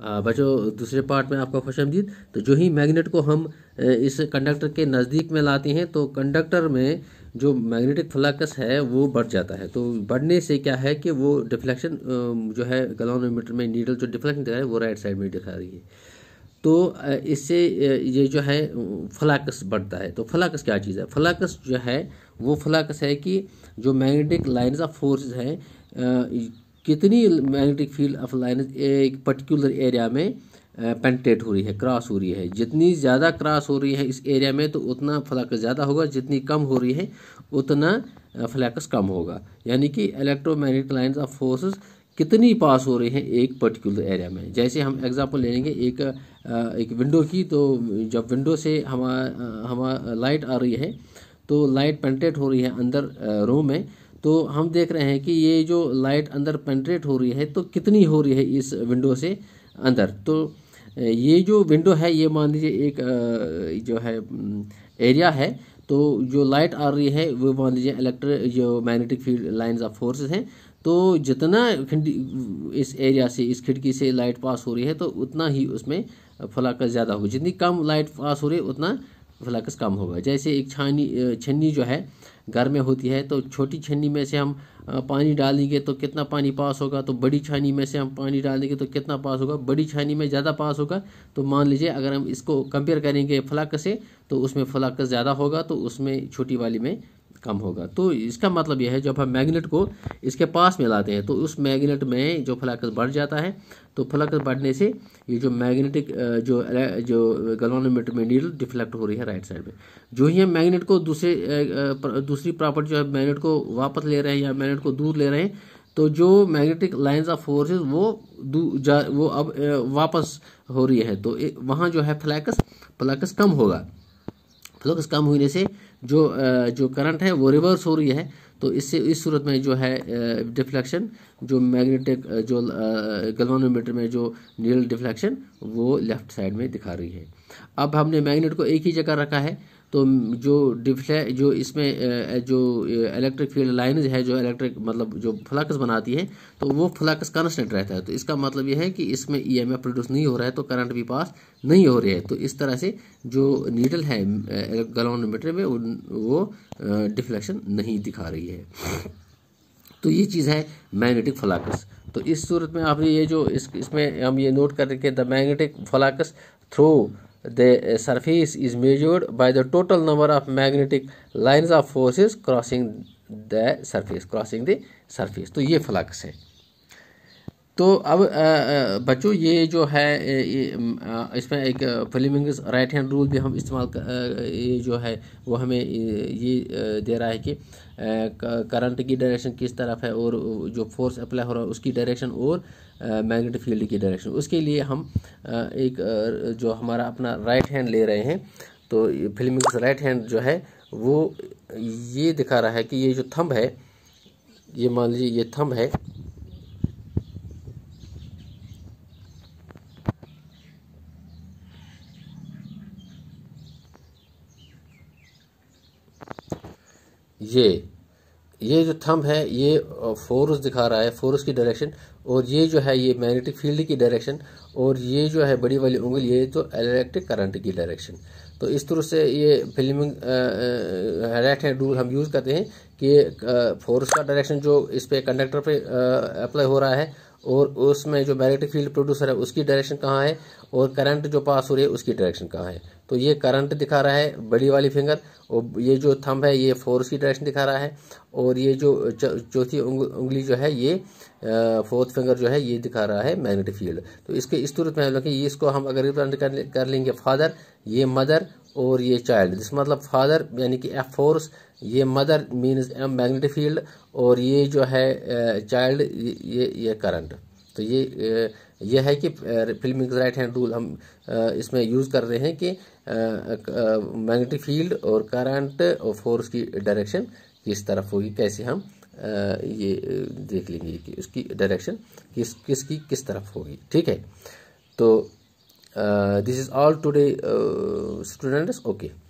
बच्चों दूसरे पार्ट में आपका खुश आमदीद तो जो ही मैग्नेट को हम इस कंडक्टर के नज़दीक में लाते हैं तो कंडक्टर में जो मैग्नेटिक फ्लक्स है वो बढ़ जाता है तो बढ़ने से क्या है कि वो डिफ्लेक्शन जो है गलोनोमीटर में नीडल जो डिफ्लेक्शन दिखा है वो राइट साइड में दिखा रही है तो इससे ये जो है फलाकस बढ़ता है तो फलाकस क्या चीज़ है फलाकस जो है वो फलाकस है कि जो मैग्नेटिक लाइन्स ऑफ फोर्स हैं कितनी मैग्नेटिक फील्ड ऑफ लाइन एक पर्टिकुलर एरिया में पेंटेट हो रही है क्रॉस हो रही है जितनी ज़्यादा क्रॉस हो रही है इस एरिया में तो उतना फ्लैक्स ज़्यादा होगा जितनी कम हो रही है उतना फ्लैक्स कम होगा यानी कि इलेक्ट्रोमैग्नेटिक लाइन्स ऑफ फोर्सेस कितनी पास हो रही हैं एक पर्टिकुलर एरिया में जैसे हम एग्जांपल ले लेंगे एक एक विंडो की तो जब विंडो से हमारा हमारा लाइट आ रही है तो लाइट पेंटेट हो रही है अंदर रूम में तो हम देख रहे हैं कि ये जो लाइट अंदर पेंट्रेट हो रही है तो कितनी हो रही है इस विंडो से अंदर तो ये जो विंडो है ये मान लीजिए एक जो है एरिया है तो जो लाइट आ रही है वो मान लीजिए इलेक्ट्रिक जो magnetic field lines of forces हैं तो जितना इस एरिया से इस खिड़की से लाइट पास हो रही है तो उतना ही उसमें फलाकस ज़्यादा होगा जितनी कम लाइट पास हो रही है उतना फलाकस कम होगा जैसे एक छानी छन्नी जो है घर में होती है तो छोटी छन्नी में से हम पानी डालेंगे तो कितना पानी पास होगा तो बड़ी छानी में से हम पानी डालेंगे तो कितना पास होगा बड़ी छानी में ज़्यादा पास होगा तो मान लीजिए अगर हम इसको कंपेयर करेंगे फ्लाक से तो उसमें फ्लाक ज़्यादा होगा तो उसमें छोटी वाली में कम होगा तो इसका मतलब यह है जब हम मैग्नेट को इसके पास में लाते हैं तो उस मैग्नेट में जो फ्लक्स बढ़ जाता है तो फ्लक्स बढ़ने से ये जो मैग्नेटिक जो जो गलोनोमीटर में नीडल डिफ्लेक्ट हो रही है राइट साइड में जो ही हम मैग्नेट को दूसरे दूसरी प्रॉपर्टी जो है मैगनेट को वापस ले रहे हैं या मैगनेट को दूर ले रहे हैं तो जो मैग्नेटिक लाइंस ऑफ फोर्सेस वो वो अब वापस हो रही है तो वहाँ जो है फ्लैक्स फ्लैक्स कम होगा फ्लैक्स कम होने से जो जो करंट है वो रिवर्स हो रही है तो इससे इस सूरत में जो है डिफ्लेक्शन जो मैग्नेटिक जो गलवानोमीटर में जो नील डिफ्लेक्शन वो लेफ्ट साइड में दिखा रही है अब हमने मैग्नेट को एक ही जगह रखा है तो जो डिफ्ले जो इसमें जो इलेक्ट्रिक फील्ड लाइनज है जो इलेक्ट्रिक मतलब जो फ्लक्स बनाती है तो वो फ्लक्स कॉन्स्टेंट रहता है तो इसका मतलब यह है कि इसमें ई एम प्रोड्यूस नहीं हो रहा है तो करंट भी पास नहीं हो रही है तो इस तरह से जो नीडल है गलोमीटर में वो डिफ्लेक्शन नहीं दिखा रही है तो ये चीज़ है मैग्नेटिक फ्लाकस तो इस सूरत में आप ये जो इस इसमें हम ये नोट करके the magnetic flux through the surface is measured by the total number of magnetic lines of forces crossing the surface crossing the surface to ye flux hai तो अब बच्चों ये जो है इसमें एक फ्लेमिंग्स राइट हैंड रूल भी हम इस्तेमाल ये जो है वो हमें ये दे रहा है कि करंट की डायरेक्शन किस तरफ है और जो फोर्स अप्लाई हो रहा है उसकी डायरेक्शन और मैग्नेटिक फील्ड की डायरेक्शन उसके लिए हम एक जो हमारा अपना राइट हैंड ले रहे हैं तो फिल्मिंग राइट हैंड जो है वो ये दिखा रहा है कि ये जो थंब है ये मान लीजिए ये थंब है ये ये जो थंब है ये फोर्स uh, दिखा रहा है फोर्स की डायरेक्शन और ये जो है ये मैग्नेटिक फील्ड की डायरेक्शन और ये जो है बड़ी वाली उंगल ये तो इलेक्ट्रिक करंट की डायरेक्शन तो इस तरह से ये फिल्मिंग राइट हैंड रूल हम यूज़ करते हैं कि फोर्स uh, का डायरेक्शन जो इस पर कंडक्टर पे अप्लाई uh, हो रहा है और उसमें जो मैग्नेटिक फील्ड प्रोड्यूसर है उसकी डायरेक्शन कहाँ है और करंट जो पास हो रही है उसकी डायरेक्शन कहाँ है तो ये करंट दिखा रहा है बड़ी वाली फिंगर और ये जो थंब है ये फोर्स की डायरेक्शन दिखा रहा है और ये जो चौथी उंगली जो है ये फोर्थ फिंगर जो है ये दिखा रहा है मैग्नेटिक फील्ड तो इसके इस तुरंत में हम मतलब लोग इसको हम अगर रिप्रेजेंट कर लेंगे फादर ये मदर और ये चाइल्ड जिस मतलब फादर यानी कि एफ फोर्स ये मदर मीन्स मैग्नेटिक फील्ड और ये जो है चाइल्ड ये ये करंट तो ये यह है कि फिल्म राइट हैंड रूल हम इसमें यूज़ कर रहे हैं कि मैग्नेटिक फील्ड और करंट और फोर्स की डायरेक्शन किस तरफ होगी कैसे हम ये देख लेंगे कि उसकी डायरेक्शन किस किसकी किस तरफ होगी ठीक है तो this is all today students okay